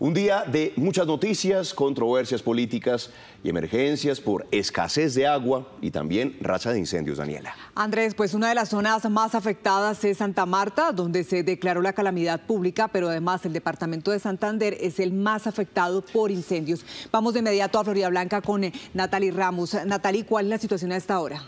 Un día de muchas noticias, controversias políticas y emergencias por escasez de agua y también racha de incendios, Daniela. Andrés, pues una de las zonas más afectadas es Santa Marta, donde se declaró la calamidad pública, pero además el departamento de Santander es el más afectado por incendios. Vamos de inmediato a Florida Blanca con eh, Natalie Ramos. Natalie, ¿cuál es la situación a esta hora?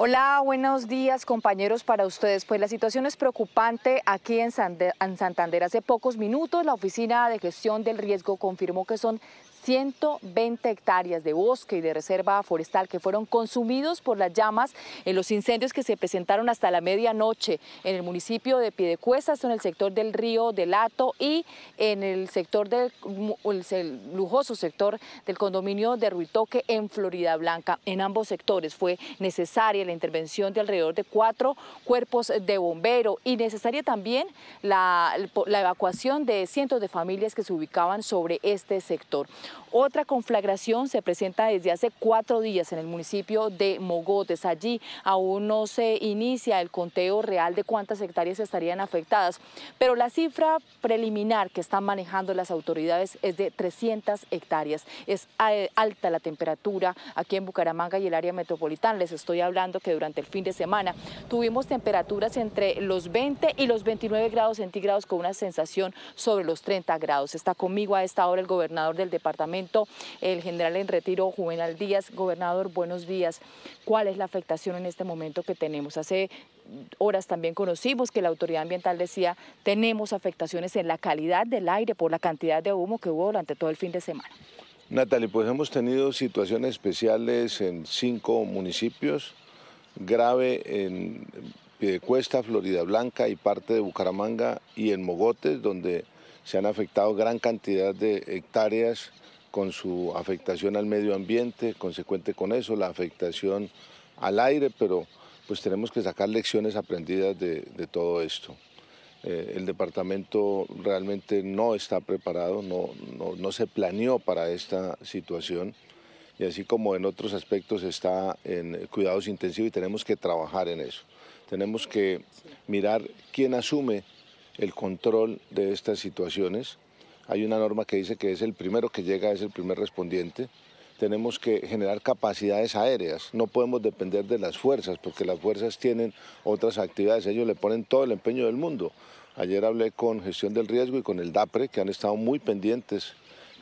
Hola, buenos días compañeros para ustedes. Pues la situación es preocupante aquí en Santander. Hace pocos minutos la Oficina de Gestión del Riesgo confirmó que son 120 hectáreas de bosque y de reserva forestal que fueron consumidos por las llamas en los incendios que se presentaron hasta la medianoche en el municipio de Piedecuesta, en el sector del río del Lato y en el sector del lujoso sector del condominio de Ruitoque en Florida Blanca. En ambos sectores fue necesaria la intervención de alrededor de cuatro cuerpos de bombero y necesaria también la evacuación de cientos de familias que se ubicaban sobre este sector. Otra conflagración se presenta desde hace cuatro días en el municipio de Mogotes. Allí aún no se inicia el conteo real de cuántas hectáreas estarían afectadas, pero la cifra preliminar que están manejando las autoridades es de 300 hectáreas. Es alta la temperatura aquí en Bucaramanga y el área metropolitana. Les estoy hablando que durante el fin de semana tuvimos temperaturas entre los 20 y los 29 grados centígrados con una sensación sobre los 30 grados. Está conmigo a esta hora el gobernador del departamento el general en retiro Juvenal Díaz. Gobernador, buenos días. ¿Cuál es la afectación en este momento que tenemos? Hace horas también conocimos que la autoridad ambiental decía tenemos afectaciones en la calidad del aire por la cantidad de humo que hubo durante todo el fin de semana. Natalie, pues hemos tenido situaciones especiales en cinco municipios, grave en Cuesta, Florida Blanca y parte de Bucaramanga y en Mogotes, donde se han afectado gran cantidad de hectáreas con su afectación al medio ambiente, consecuente con eso, la afectación al aire, pero pues tenemos que sacar lecciones aprendidas de, todo esto. Eh, el departamento realmente no está preparado, no, no, se planeó para esta situación y así como en otros aspectos está en cuidados intensivos y tenemos que trabajar en eso. Tenemos que mirar quién asume el control de estas situaciones hay una norma que dice que es el primero que llega, es el primer respondiente. Tenemos que generar capacidades aéreas. No podemos depender de las fuerzas, porque las fuerzas tienen otras actividades. Ellos le ponen todo el empeño del mundo. Ayer hablé con Gestión del Riesgo y con el DAPRE, que han estado muy pendientes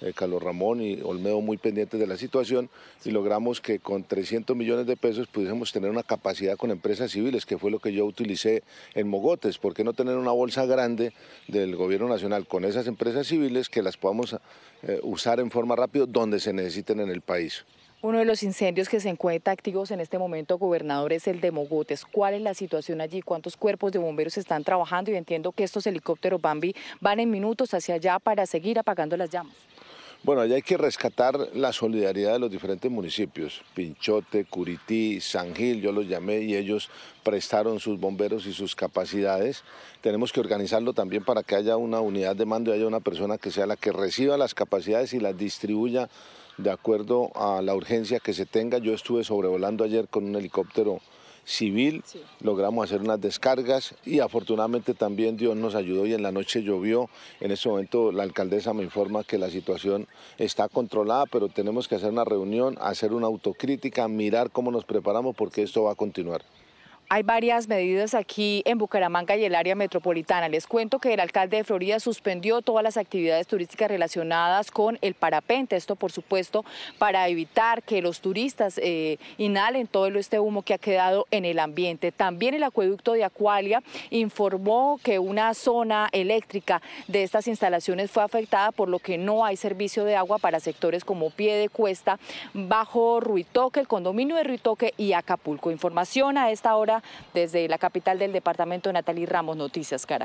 eh, Carlos Ramón y Olmedo muy pendientes de la situación y logramos que con 300 millones de pesos pudiésemos tener una capacidad con empresas civiles, que fue lo que yo utilicé en Mogotes. ¿Por qué no tener una bolsa grande del gobierno nacional con esas empresas civiles que las podamos eh, usar en forma rápida donde se necesiten en el país? Uno de los incendios que se encuentra activos en este momento, gobernador, es el de Mogotes. ¿Cuál es la situación allí? ¿Cuántos cuerpos de bomberos están trabajando? Y entiendo que estos helicópteros Bambi van en minutos hacia allá para seguir apagando las llamas. Bueno, allá hay que rescatar la solidaridad de los diferentes municipios, Pinchote, Curití, San Gil, yo los llamé y ellos prestaron sus bomberos y sus capacidades. Tenemos que organizarlo también para que haya una unidad de mando y haya una persona que sea la que reciba las capacidades y las distribuya de acuerdo a la urgencia que se tenga. Yo estuve sobrevolando ayer con un helicóptero civil, logramos hacer unas descargas y afortunadamente también Dios nos ayudó y en la noche llovió. En ese momento la alcaldesa me informa que la situación está controlada, pero tenemos que hacer una reunión, hacer una autocrítica, mirar cómo nos preparamos porque esto va a continuar. Hay varias medidas aquí en Bucaramanga y el área metropolitana. Les cuento que el alcalde de Florida suspendió todas las actividades turísticas relacionadas con el parapente. Esto, por supuesto, para evitar que los turistas eh, inhalen todo este humo que ha quedado en el ambiente. También el acueducto de Acualia informó que una zona eléctrica de estas instalaciones fue afectada, por lo que no hay servicio de agua para sectores como Pie de Cuesta, Bajo Ruitoque, el condominio de Ruitoque y Acapulco. Información a esta hora desde la capital del departamento, Natalie Ramos, Noticias Caracol.